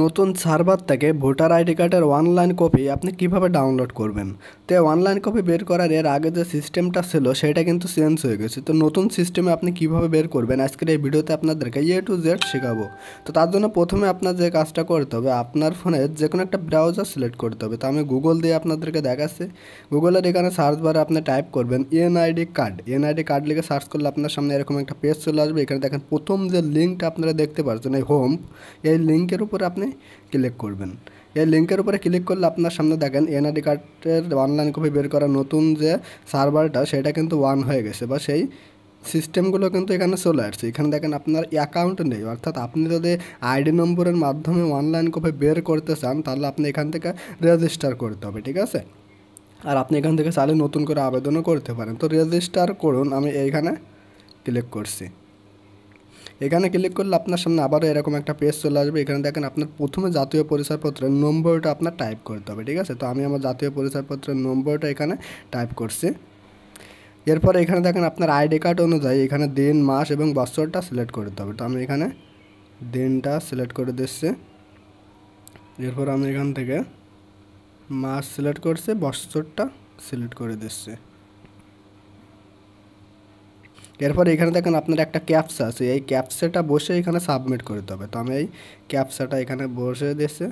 নতুন সার্ভার থেকে voter ID কার্ডের অনলাইন কপি আপনি কিভাবে ডাউনলোড করবেন তো অনলাইন কপি বের করার এর আগে যে সিস্টেমটা ছিল সেটা কিন্তু চেঞ্জ হয়ে গেছে তো নতুন সিস্টেমে আপনি কিভাবে বের করবেন আজকের এই ভিডিওতে আপনাদেরকে এ টু জেড শেখাবো তো তার জন্য প্রথমে আপনার যে কাজটা করতে হবে আপনার ফোনে যে কোনো একটা ব্রাউজার সিলেক্ট করতে হবে তো আমি গুগল দিয়ে আপনাদেরকে দেখাচ্ছি গুগলের এখানে সার্চ বারে আপনি টাইপ করবেন এনআইডি কার্ড এনআইডি কার্ড লিখে সার্চ করলে আপনার সামনে এরকম একটা পেজ চলে আসবে এখানে দেখেন প্রথম যে লিঙ্কটা আপনারা দেখতে পাচ্ছেন এই হোম এই লিঙ্কের উপরে আপনি ক্লিক করবেন এই লিঙ্কের উপরে ক্লিক করলে আপনার সামনে দেখেন এনআরডি কার্ডের অনলাইন কপি বের করা নতুন যে সার্ভারটা সেটা কিন্তু ওয়ান হয়ে গেছে বা সেই সিস্টেমগুলো কিন্তু এখানে চলে আসছে এখানে দেখেন আপনার অ্যাকাউন্ট নেই অর্থাৎ আপনি যদি আইডি নম্বরের মাধ্যমে অনলাইন কপি বের করতে চান তাহলে আপনি এখান থেকে রেজিস্টার করতে হবে ঠিক আছে আর আপনি এখান থেকে চালে নতুন করে আবেদনও করতে পারেন তো রেজিস্টার করুন আমি এইখানে ক্লিক করছি এখানে ক্লিক করলে আপনার সামনে আবারও এরকম একটা পেজ চলে আসবে এখানে দেখেন আপনার প্রথমে জাতীয় পরিচয়পত্রের নম্বরটা আপনার টাইপ করতে হবে ঠিক আছে তো আমি আমার জাতীয় পরিচয়পত্রের নম্বরটা এখানে টাইপ করছি এরপর এখানে দেখেন আপনার আইডি কার্ড অনুযায়ী এখানে দিন মাস এবং বছরটা সিলেক্ট করতে হবে তো আমি এখানে দিনটা সিলেক্ট করে দিচ্ছি এরপর আমি এখান থেকে মাস সিলেক্ট করছি বছরটা সিলেক্ট করে দিচ্ছি এরপর এখানে দেখেন আপনার একটা ক্যাপসা আছে এই ক্যাপসাটা বসে এখানে সাবমিট করতে হবে তো আমি এই ক্যাপসাটা এখানে বসে দিয়েছে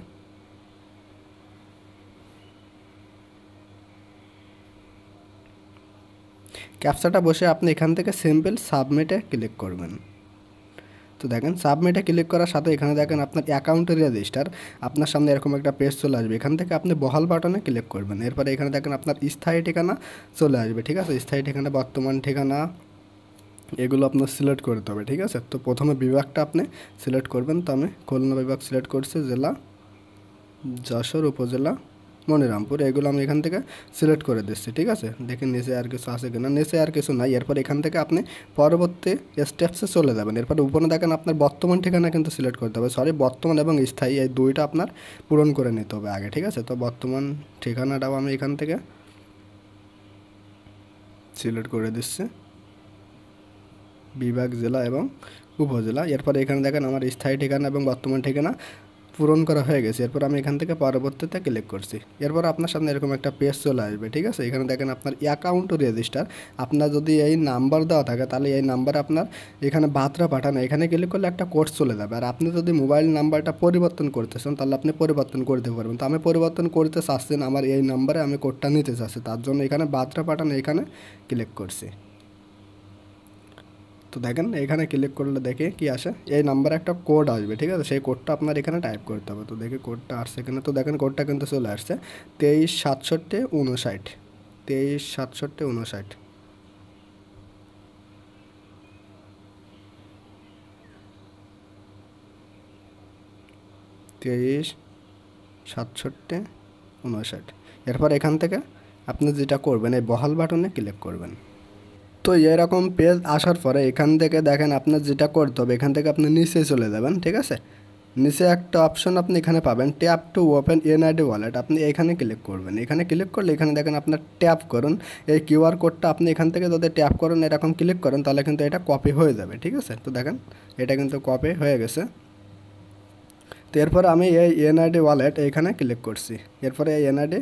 ক্যাপসাটা বসে আপনি এখান থেকে সিম্পল সাবমিটে ক্লিক করবেন তো দেখেন সাবমিটে ক্লিক করার সাথে এখানে দেখেন আপনার অ্যাকাউন্টের রেজিস্টার আপনার সামনে এরকম একটা পেজ চলে আসবে এখান থেকে আপনি বহাল বাটনে ক্লিক করবেন এরপরে এখানে দেখেন আপনার স্থায়ী ঠিকানা চলে আসবে ঠিক আছে স্থায়ী ঠিকানা বর্তমান ঠিকানা এগুলো আপনার সিলেক্ট করতে হবে ঠিক আছে তো প্রথমে বিভাগটা আপনি সিলেক্ট করবেন তো আমি খুলনা বিভাগ সিলেক্ট করছি জেলা যশোর উপজেলা মনিরামপুর এগুলো আমি এখান থেকে সিলেক্ট করে দিচ্ছি ঠিক আছে দেখেন নিচে আর কিছু আছে কিনা নিচে আর কিছু নাই এরপর এখান থেকে আপনি পরবর্তী স্টেপসে চলে যাবেন এরপর উপরে দেখেন আপনার বর্তমান ঠিকানা কিন্তু সিলেক্ট করতে হবে সরি বর্তমান এবং স্থায়ী এই দুইটা আপনার পূরণ করে নিতে হবে আগে ঠিক আছে তো বর্তমান ঠিকানাটাও আমি এখান থেকে সিলেক্ট করে দিচ্ছি বিভাগ জেলা এবং উপজেলা এরপর এখানে দেখেন আমার স্থায়ী ঠিকানা এবং বর্তমান ঠিকানা পূরণ করা হয়ে গেছে এরপর আমি এখান থেকে পরবর্তীতে ক্লিক করছি এরপর আপনার সামনে এরকম একটা পেজ চলে আসবে ঠিক আছে এখানে দেখেন আপনার অ্যাকাউন্ট রেজিস্টার আপনার যদি এই নাম্বার দেওয়া থাকে তাহলে এই নাম্বার আপনার এখানে বার্তা পাঠানো এখানে ক্লিক করলে একটা কোর্স চলে যাবে আর আপনি যদি মোবাইল নাম্বারটা পরিবর্তন করতে চান তাহলে আপনি পরিবর্তন করতে পারবেন তো আমি পরিবর্তন করতে চাচ্ছেন আমার এই নাম্বারে আমি কোডটা নিতে চাচ্ছি তার জন্য এখানে বার্তা পাঠানো এখানে ক্লিক করছি তো দেখেন এখানে ক্লিক করলে দেখে কি আসে এই নাম্বারে একটা কোড আসবে ঠিক আছে সেই কোডটা আপনার এখানে টাইপ করতে হবে তো দেখে কোডটা আসছে কিনা তো দেখেন কোডটা কিন্তু চলে আসছে তেইশ সাতষট্টি উনষাট তেইশ সাতষট্টি উনষাট তেইশ সাতষট্টি উনষাট এরপর এখান থেকে আপনি যেটা করবেন এই বহাল বাটনে ক্লিক করবেন তো এরকম পেজ আসার পরে এখান থেকে দেখেন আপনার যেটা করতে হবে এখান থেকে আপনি নিচে চলে যাবেন ঠিক আছে নিচে একটা অপশন আপনি এখানে পাবেন tap to open NID wallet আপনি এখানে ক্লিক করবেন এখানে ক্লিক করলে এখানে দেখেন আপনার ট্যাপ করুন এই কিউআর কোডটা আপনি এখান থেকে যদি ট্যাপ করেন এরকম ক্লিক করেন তাহলে কিন্তু এটা কপি হয়ে যাবে ঠিক আছে তো দেখেন এটা কিন্তু কপি হয়ে গেছে তো এরপর আমি এই এনআইডি ওয়ালেট এখানে ক্লিক করছি এরপরে এই এনআইডি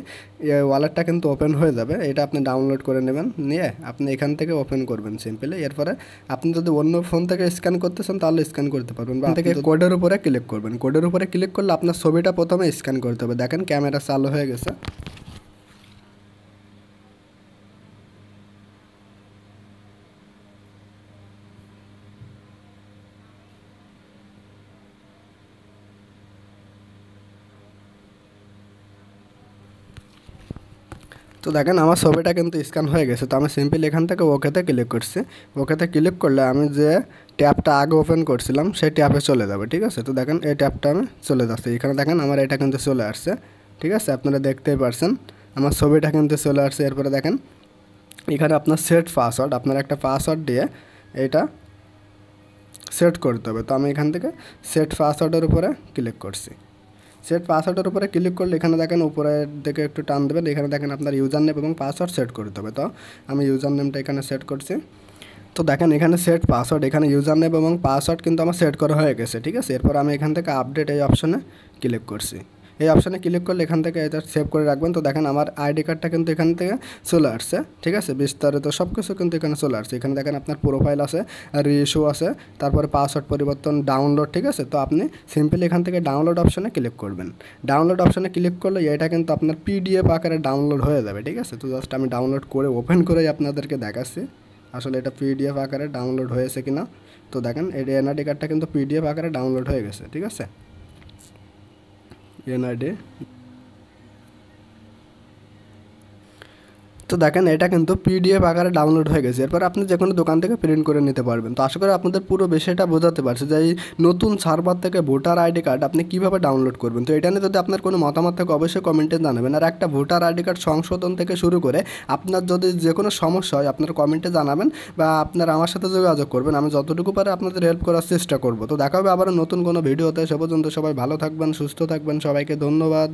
ওয়ালেটটা কিন্তু ওপেন হয়ে যাবে এটা আপনি ডাউনলোড করে নেবেন নিয়ে আপনি এখান থেকে ওপেন করবেন সিম্পলি এরপরে আপনি যদি অন্য ফোন থেকে স্ক্যান করতে চান তাহলে স্ক্যান করতে পারবেন বা থেকে কোডের উপরে ক্লিক করবেন কোডের উপরে ক্লিক করলে আপনার ছবিটা প্রথমে স্ক্যান করতে হবে দেখেন ক্যামেরা চালু হয়ে গেছে তো দেখেন আমার ছবিটা কিন্তু স্ক্যান হয়ে গেছে তো আমি সিম্পল এখান থেকে ওকেতে ক্লিক করছি ওকেতে ক্লিক করলে আমি যে ট্যাপটা আগে ওপেন করছিলাম সেই ট্যাপে চলে যাবে ঠিক আছে তো দেখেন এই ট্যাপটা আমি চলে যাচ্ছি এখানে দেখেন আমার এটা কিন্তু চলে আসছে ঠিক আছে আপনারা দেখতেই পারছেন আমার ছবিটা কিন্তু চলে আসছে এরপরে দেখেন এখানে আপনার সেট পাসওয়ার্ড আপনার একটা পাসওয়ার্ড দিয়ে এটা সেট করতে হবে তো আমি এখান থেকে সেট পাসওয়ার্ডের উপরে ক্লিক করছি সেট পাসওয়ার্ডের উপরে ক্লিক করলে এখানে দেখেন উপরের দিকে একটু টান দেবেন এখানে দেখেন আপনার ইউজার নেম এবং পাসওয়ার্ড সেট করতে হবে তো আমি ইউজার নেমটা এখানে সেট করছি তো দেখেন এখানে সেট পাসওয়ার্ড এখানে ইউজার নেম এবং পাসওয়ার্ড কিন্তু আমার সেট করা হয়ে গেছে ঠিক আছে এরপর আমি এখান থেকে আপডেট এই অপশনে ক্লিক করছি এই অপশানে ক্লিক করলে এখান থেকে এটা সেভ করে রাখবেন তো দেখেন আমার আইডি কার্ডটা কিন্তু এখান থেকে চলে আসছে ঠিক আছে বিস্তারিত সব কিছু কিন্তু এখানে চলে আসছে এখানে দেখেন আপনার প্রোফাইল আছে রিশো আছে তারপরে পাসওয়ার্ড পরিবর্তন ডাউনলোড ঠিক আছে তো আপনি সিম্পলি এখান থেকে ডাউনলোড অপশানে ক্লিক করবেন ডাউনলোড অপশানে ক্লিক করলে এটা কিন্তু আপনার পিডিএফ আকারে ডাউনলোড হয়ে যাবে ঠিক আছে তো জাস্ট আমি ডাউনলোড করে ওপেন করেই আপনাদেরকে দেখাচ্ছি আসলে এটা পিডিএফ আকারে ডাউনলোড হয়েছে কিনা তো দেখেন এই এনআরডি কার্ডটা কিন্তু পিডিএফ আকারে ডাউনলোড হয়ে গেছে ঠিক আছে yana da তো দেখেন এটা কিন্তু পিডিএফ আকারে ডাউনলোড হয়ে গেছে এরপর আপনি যে কোনো দোকান থেকে প্রিন্ট করে নিতে পারবেন তো আশা করি আপনাদের পুরো বিষয়টা বোঝাতে পারছি যে এই নতুন সার্ভার থেকে ভোটার আইডি কার্ড আপনি কীভাবে ডাউনলোড করবেন তো এটা নিয়ে যদি আপনার কোনো মতামত থাকে অবশ্যই কমেন্টে জানাবেন আর একটা ভোটার আইডি কার্ড সংশোধন থেকে শুরু করে আপনার যদি যে কোনো সমস্যা হয় আপনার কমেন্টে জানাবেন বা আপনারা আমার সাথে যোগাযোগ করবেন আমি যতটুকু পারে আপনাদের হেল্প করার চেষ্টা করব তো দেখা হবে আবার নতুন কোনো ভিডিওতে সে পর্যন্ত সবাই ভালো থাকবেন সুস্থ থাকবেন সবাইকে ধন্যবাদ